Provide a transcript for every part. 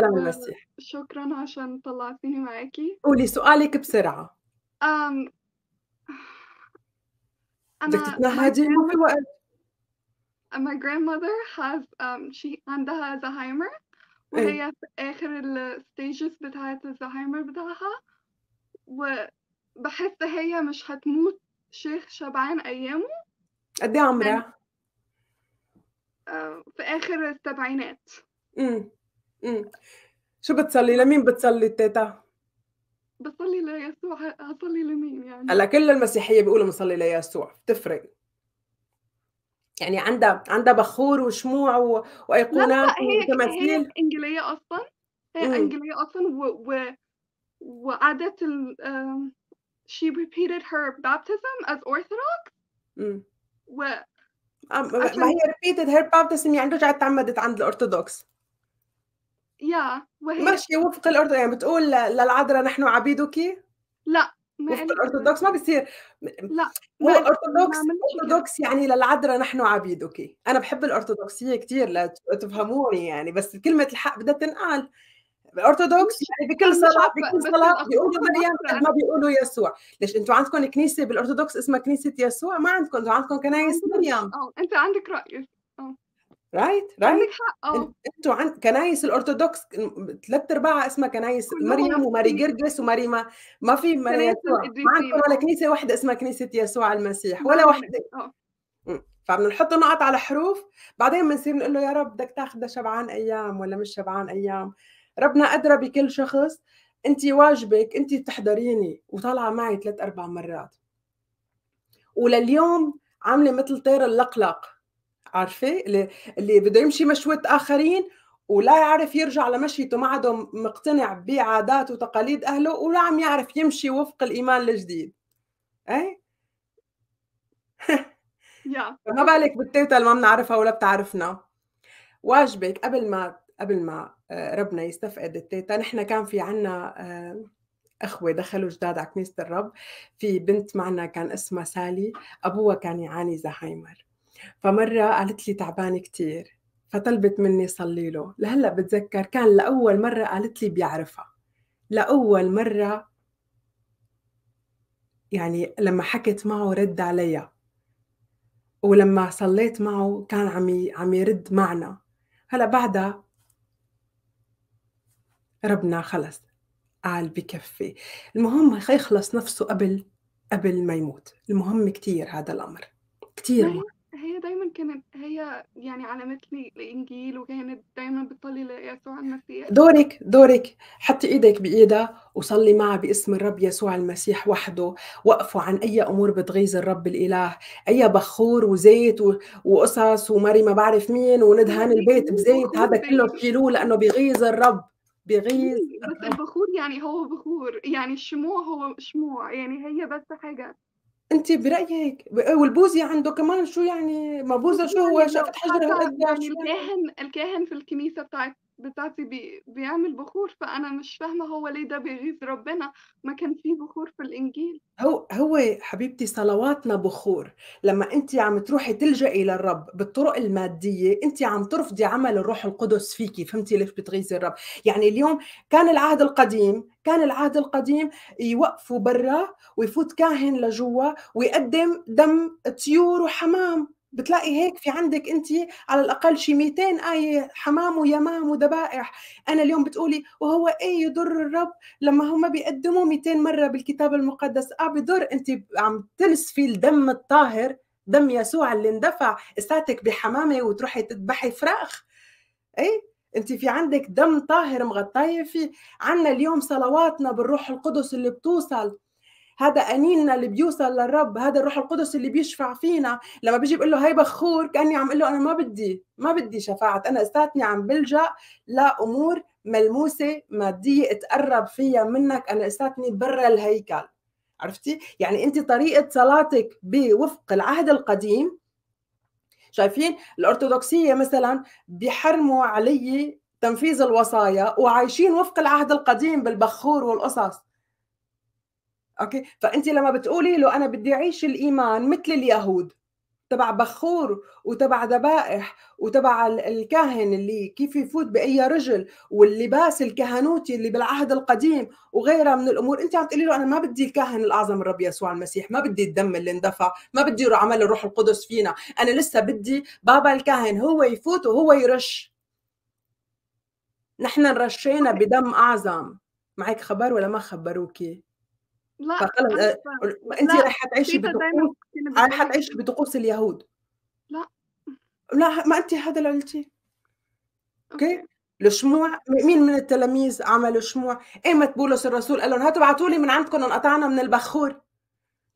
سلام المسيح آه، شكرا عشان طلعتيني معاكي قولي سؤالك بسرعة أم... بدك تتنهدي ما في وقت uh, My grandmother has um, she عندها زهايمر وهي في آخر الستيجز بتاعت الزهايمر بتاعها وبحس هي مش هتموت شيخ شبعان أيامه قد إيه عمرها؟ آه، في آخر السبعينات امم شو بتصلّي، لمين بتصلّي التيتا؟ بصلي ليسوع، هصلي لمين يعني؟ هلّا كل المسيحية بيقولوا بنصلّي ليسوع، بتفرق. يعني عندها عندها بخور وشموع و وأيقونات وتماثيل هي انجليه إنجيلية أصلًا، هي انجليه إنجيلية أصلًا و و وقعدت ال she repeated her baptism as Orthodox و ما هي repeated her baptism يعني رجعت تعمّدت عند الأرثوذكس. يا وهي ماشي وفق الأردن يعني بتقول للعذراء نحن عبيدك لا ما وفق الأرثوذكس ما بصير لا هو أرثوذكس أرثوذكس يعني للعذراء نحن عبيدك أنا بحب الأرثوذكسية كثير لتفهموني يعني بس كلمة الحق بدها تنقال الارثوذكس يعني بكل صلاه بكل صلاه بيقولوا مريم ما بيقولوا يسوع ليش انتم عندكم كنيسه بالارثوذكس اسمها كنيسه يسوع ما عندكم انتم عندكم كنايس مريم اه انت عندك راي رايت آه. رايت انتوا عن كنايس الارثوذكس ثلاث ارباعها اسمها كنايس مريم وماري جرجس وماري ما ما في ماري يسوع ما عندكم ولا كنيسه واحده اسمها كنيسه يسوع المسيح ولا واحده آه. فبنحط نقط على حروف بعدين بنصير نقول له يا رب بدك تاخذها شبعان ايام ولا مش شبعان ايام ربنا ادرى بكل شخص انت واجبك انت تحضريني وطالعه معي ثلاث اربع مرات ولليوم عامله مثل طير اللقلق عارفه اللي اللي بده يمشي مشوه اخرين ولا يعرف يرجع لمشيته ما عاد مقتنع بعادات وتقاليد اهله ولا عم يعرف يمشي وفق الايمان الجديد اي ما بالك بالتيتا اللي ما بنعرفها ولا بتعرفنا واجبك قبل ما قبل ما آه، ربنا يستفقد التيتا نحن كان في عنا آه، اخوه دخلوا جداد على كنيسه الرب في بنت معنا كان اسمها سالي ابوها كان يعاني زهايمر فمرة قالت لي تعبان كتير فطلبت مني صلي له لهلا بتذكر كان لأول مرة قالت لي بيعرفها لأول مرة يعني لما حكيت معه رد علي ولما صليت معه كان عم عم يرد معنا هلا بعدها ربنا خلص قال بكفي المهم يخلص نفسه قبل قبل ما يموت المهم كتير هذا الأمر كتير مهم. دايما كانت هي يعني علمتني الإنجيل وكانت دايما بتصلي ليسوع المسيح دورك دورك حطي إيدك بإيدها وصلي معها باسم الرب يسوع المسيح وحده وقفوا عن أي أمور بتغيظ الرب الإله أي بخور وزيت وقصص وماري ما بعرف مين وندهان البيت بزيت هذا كله بكيلوه لأنه بيغيظ الرب بيغيظ بس البخور يعني هو بخور يعني الشموع هو شموع يعني هي بس حاجة انت برايك والبوزي عنده كمان شو يعني ما بوزه شو هو شافت حجر يعني الكاهن الكاهن في الكنيسه بتاعت بتاعتي بي... بيعمل بخور فأنا مش فاهمة هو ليه ده بيغيظ ربنا ما كان في بخور في الإنجيل هو هو حبيبتي صلواتنا بخور لما انت عم تروحي تلجئي للرب بالطرق الماديه انت عم ترفضي عمل الروح القدس فيكي فهمتي ليش بتغيظي الرب يعني اليوم كان العهد القديم كان العهد القديم يوقفوا برا ويفوت كاهن لجوا ويقدم دم طيور وحمام بتلاقي هيك في عندك انت على الاقل شي 200 ايه حمام ويمام وذبائح انا اليوم بتقولي وهو ايه يضر الرب لما هم بيقدموا 200 مره بالكتاب المقدس اه بضر انت عم تنسفي الدم الطاهر دم يسوع اللي اندفع استاتك بحمامه وتروحي تذبحي فراخ اي انت في عندك دم طاهر مغطاية فيه عنا اليوم صلواتنا بالروح القدس اللي بتوصل هذا أنيننا اللي بيوصل للرب هذا الروح القدس اللي بيشفع فينا لما بيجي بقول له هي بخور كأني عم أقول له أنا ما بدي ما بدي شفاعة أنا استاتني عم بلجأ لأمور ملموسة مادية اتقرب فيها منك أنا استاتني برا الهيكل عرفتي؟ يعني أنت طريقة صلاتك بوفق العهد القديم شايفين الأرثوذكسية مثلا بيحرموا علي تنفيذ الوصايا وعايشين وفق العهد القديم بالبخور والقصص اوكي فانت لما بتقولي له انا بدي اعيش الايمان مثل اليهود تبع بخور وتبع ذبائح وتبع الكاهن اللي كيف يفوت باي رجل واللباس الكهنوتي اللي بالعهد القديم وغيرها من الامور انت عم تقولي له انا ما بدي الكاهن الاعظم الرب يسوع المسيح ما بدي الدم اللي اندفع ما بدي عمل الروح القدس فينا انا لسه بدي بابا الكاهن هو يفوت وهو يرش نحن رشينا بدم اعظم معك خبر ولا ما خبروكي لا فخلص آه، انت راح تعيشي بطقوس رايحه تعيشي بطقوس اليهود لا لا ما انت هذا اللي قلتيه اوكي الشموع مين من التلاميذ عملوا شموع ايمت بولس الرسول قال لهم هاتوا ابعتوا لي من عندكم انقطعنا من البخور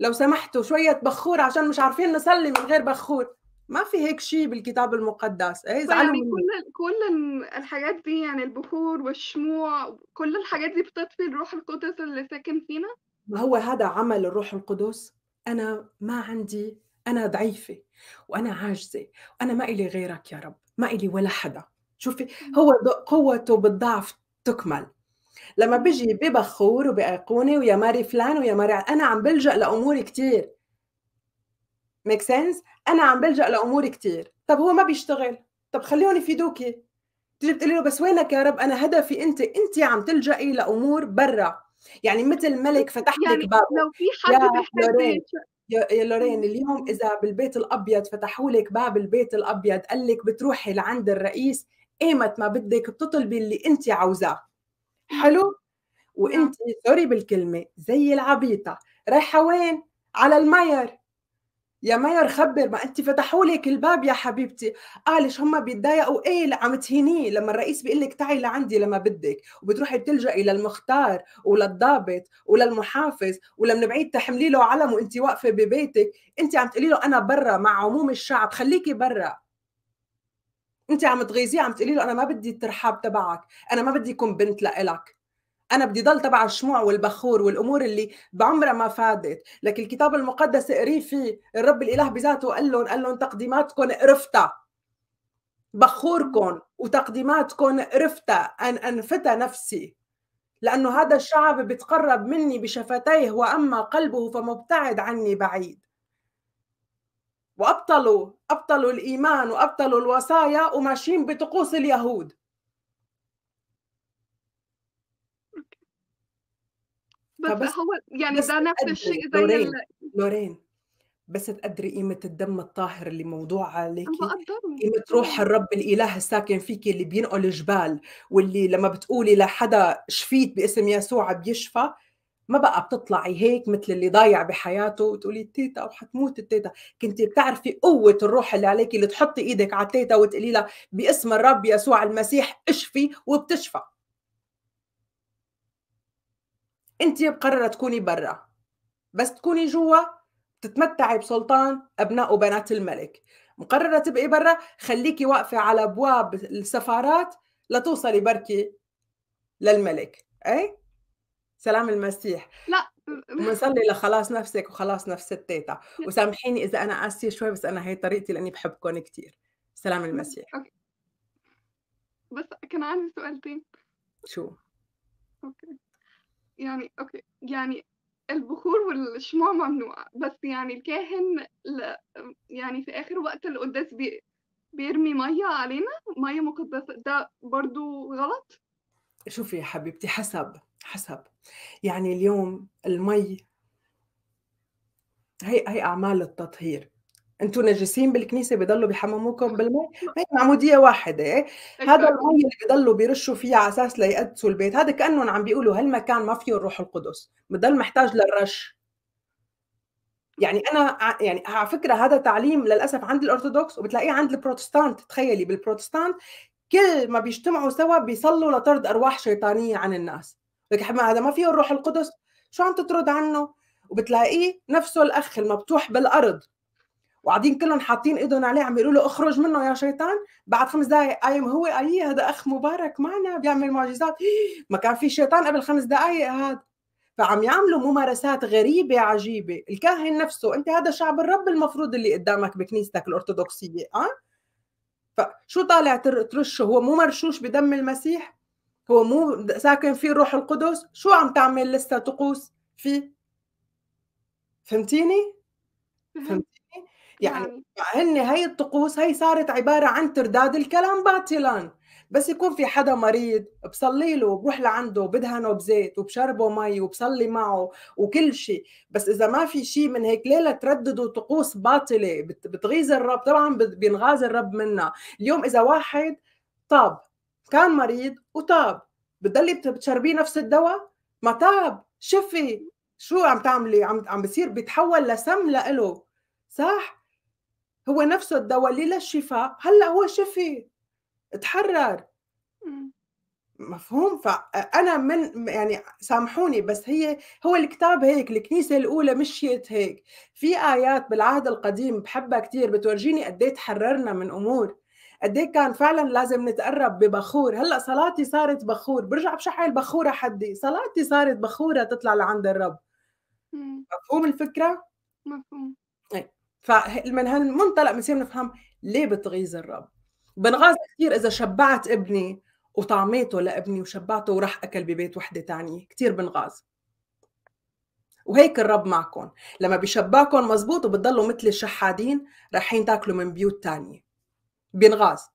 لو سمحتوا شويه بخور عشان مش عارفين نصلي من غير بخور ما في هيك شيء بالكتاب المقدس ايه طيب، يعني كل كل الحاجات دي يعني البخور والشموع كل الحاجات دي بتطفي الروح القدس اللي ساكن فينا ما هو هذا عمل الروح القدس أنا ما عندي أنا ضعيفة وأنا عاجزة وأنا ما إلي غيرك يا رب ما إلي ولا حدا شوفي هو قوته بالضعف تكمل لما بيجي ببخور وبأيقونة ويا ماري فلان ويا ماري أنا عم بلجأ لأمور كتير ميك سنس أنا عم بلجأ لأمور كتير طب هو ما بيشتغل طب خليهم يفيدوكي تيجي بتقولي له بس وينك يا رب أنا هدفي أنت أنت عم تلجأي لأمور برا يعني مثل ملك فتح يعني لك باب لو في حد لورين يا لورين اليوم اذا بالبيت الابيض فتحوا لك باب البيت الابيض قال لك بتروحي لعند الرئيس ايمت ما بدك بتطلبي اللي انت عاوزاه حلو وانت سوري نعم. بالكلمه زي العبيطه رايحه وين على المير يا ماير خبر ما انت فتحوا لك الباب يا حبيبتي قالش آه، هم بيتضايقوا ايه عم تهينيه لما الرئيس بيقول لك تعي لعندي لما بدك وبتروحي بتلجئي للمختار وللضابط وللمحافظ ولمن بعيد تحملي له علم وانت واقفه ببيتك انت عم تقولي له انا برا مع عموم الشعب خليكي برا انت عم تغيظيه عم تقولي له انا ما بدي الترحاب تبعك انا ما بدي اكون بنت لإلك انا بدي ضل تبع الشموع والبخور والامور اللي بعمرها ما فادت لك الكتاب المقدس اقريه فيه الرب الاله بذاته قال لهم قال لهم تقديماتكم قرفتا بخوركم وتقديماتكم قرفتا ان انفتا نفسي لانه هذا الشعب بتقرب مني بشفتيه واما قلبه فمبتعد عني بعيد وابطلوا ابطلوا الايمان وابطلوا الوصايا وماشيين بطقوس اليهود بس هو يعني بس ده نفس الشيء زي لورين لورين بس تقدري قيمة الدم الطاهر اللي موضوع عليك قيمة روح أيوه. الرب الإله الساكن فيك اللي بينقل جبال واللي لما بتقولي لحدا شفيت باسم يسوع بيشفى ما بقى بتطلعي هيك مثل اللي ضايع بحياته وتقولي تيتا وحتموت التيتا كنت بتعرفي قوة الروح اللي عليك اللي تحطي ايدك على التيتا وتقولي لها باسم الرب يسوع المسيح اشفي وبتشفى انت مقرره تكوني برا بس تكوني جوا بتتمتعي بسلطان ابناء وبنات الملك مقرره تبقي برا خليكي واقفه على ابواب السفارات لتوصلي بركي للملك اي سلام المسيح لا بنصلي لخلاص نفسك وخلاص نفس التيتا وسامحيني اذا انا قاسيه شوي بس انا هي طريقتي لاني بحبكم كثير سلام المسيح أوكي. بس كان عندي سؤالتين شو اوكي يعني أوكي يعني البخور والشموع ممنوع بس يعني الكاهن ل... يعني في آخر وقت القداس بي... بيرمي مية علينا مية مقدسة ده برضو غلط شوفي يا حبيبتي حسب حسب يعني اليوم المي هي هي أعمال التطهير انتوا نجسين بالكنيسه بيضلوا بيحمموكم بالماء هي معموديه واحده إيه؟ هذا المي اللي بيضلوا بيرشوا فيها على اساس ليقدسوا البيت هذا كانهم عم بيقولوا هالمكان ما فيه الروح القدس بضل محتاج للرش يعني انا يعني على فكره هذا تعليم للاسف عند الارثوذكس وبتلاقيه عند البروتستانت تخيلي بالبروتستانت كل ما بيجتمعوا سوا بيصلوا لطرد ارواح شيطانيه عن الناس لك هذا ما فيه الروح القدس شو عم تطرد عنه وبتلاقيه نفسه الاخ المبتوح بالارض وقاعدين كلهم حاطين ايدهم عليه عم يقولوا له اخرج منه يا شيطان بعد خمس دقائق قايم هو اي هذا اخ مبارك معنا بيعمل معجزات ما كان في شيطان قبل خمس دقائق هذا فعم يعملوا ممارسات غريبة عجيبة الكاهن نفسه أنت هذا شعب الرب المفروض اللي قدامك بكنيستك الأرثوذكسية أه؟ فشو طالع ترشه هو مو مرشوش بدم المسيح هو مو ساكن فيه الروح القدس شو عم تعمل لسه طقوس فيه فهمتيني فهمت يعني هن نعم. هي الطقوس هي صارت عباره عن ترداد الكلام باطلا بس يكون في حدا مريض بصلي له وبروح لعنده بدهنه بزيت وبشربه مي وبصلي معه وكل شيء بس اذا ما في شيء من هيك ليلة ترددوا طقوس باطله بتغيظ الرب طبعا بينغاز الرب منا اليوم اذا واحد طاب كان مريض وطاب بتضلي بتشربيه نفس الدواء ما طاب شفي شو عم تعملي عم عم بصير بيتحول لسم لإله صح هو نفسه الدواء اللي للشفاء هلا هو شفي تحرر مفهوم فانا من يعني سامحوني بس هي هو الكتاب هيك الكنيسه الاولى مشيت هيك في ايات بالعهد القديم بحبها كثير بتورجيني قد إيه تحررنا من امور قد إيه كان فعلا لازم نتقرب ببخور هلا صلاتي صارت بخور برجع بشحل بخوره حدي صلاتي صارت بخوره تطلع لعند الرب مفهوم الفكره مفهوم فمن هالمنطلق بنصير نفهم ليه بتغيظ الرب بنغاز كثير اذا شبعت ابني وطعميته لابني وشبعته وراح اكل ببيت وحده تانية كثير بنغاز وهيك الرب معكم لما بيشبعكم مزبوط وبتضلوا مثل الشحادين رايحين تاكلوا من بيوت تانية بينغاز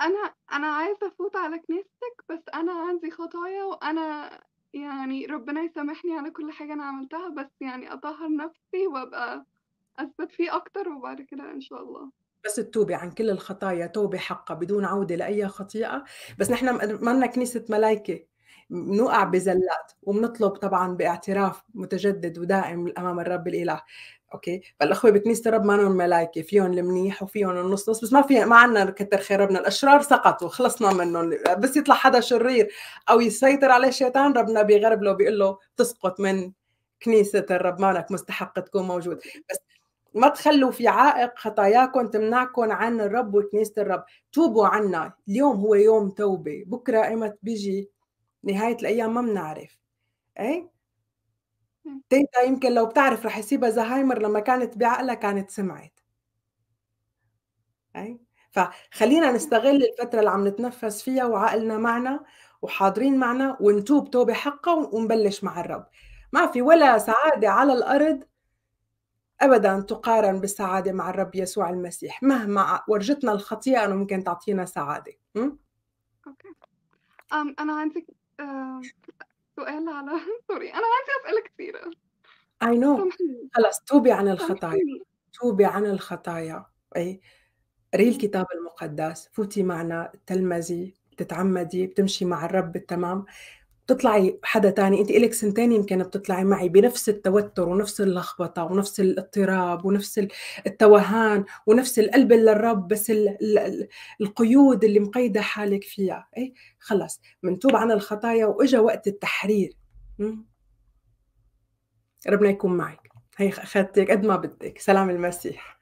انا انا عايزه افوت على كنيستك بس انا عندي خطايا وانا يعني ربنا يسامحني على كل حاجة أنا عملتها بس يعني أطهر نفسي وأبقى أثبت فيه أكتر وبعد كده إن شاء الله بس تتوبي عن كل الخطايا توبة حقة بدون عودة لأي خطيئة بس نحن مالنا كنيسة ملايكة بنوقع بزلات وبنطلب طبعا باعتراف متجدد ودائم امام الرب الاله اوكي فالاخوه بتميس رب مانهم ملائكه فيهم المنيح وفيهم النص نص بس ما في ما عندنا كتر خير ربنا الاشرار سقطوا خلصنا منهم بس يطلع حدا شرير او يسيطر عليه الشيطان ربنا بيغرب له بيقول له تسقط من كنيسه الرب مالك مستحق تكون موجود بس ما تخلوا في عائق خطاياكم تمنعكم عن الرب وكنيسه الرب توبوا عنا اليوم هو يوم توبه بكره ايمت بيجي نهايه الايام ما بنعرف اي تيتا يمكن لو بتعرف رح يصيبها زهايمر لما كانت بعقلها كانت سمعت أي؟ فخلينا نستغل الفترة اللي عم نتنفس فيها وعقلنا معنا وحاضرين معنا ونتوب توبة حقة ونبلش مع الرب ما في ولا سعادة على الأرض أبدا تقارن بالسعادة مع الرب يسوع المسيح مهما ورجتنا الخطيئة أنه ممكن تعطينا سعادة م? أوكي. أم أنا عندي آه، سؤال على سوري أنا عندي أسئلة كثيرة اي نو خلص توبي عن الخطايا توبي عن الخطايا أي قري الكتاب المقدس فوتي معنا تلمذي بتتعمدي بتمشي مع الرب بالتمام تطلعي حدا تاني انت الك سنتين يمكن بتطلعي معي بنفس التوتر ونفس اللخبطه ونفس الاضطراب ونفس التوهان ونفس القلب للرب بس القيود اللي مقيده حالك فيها اي خلص منتوب عن الخطايا واجا وقت التحرير ربنا يكون معك هي اخذتك قد ما بدك سلام المسيح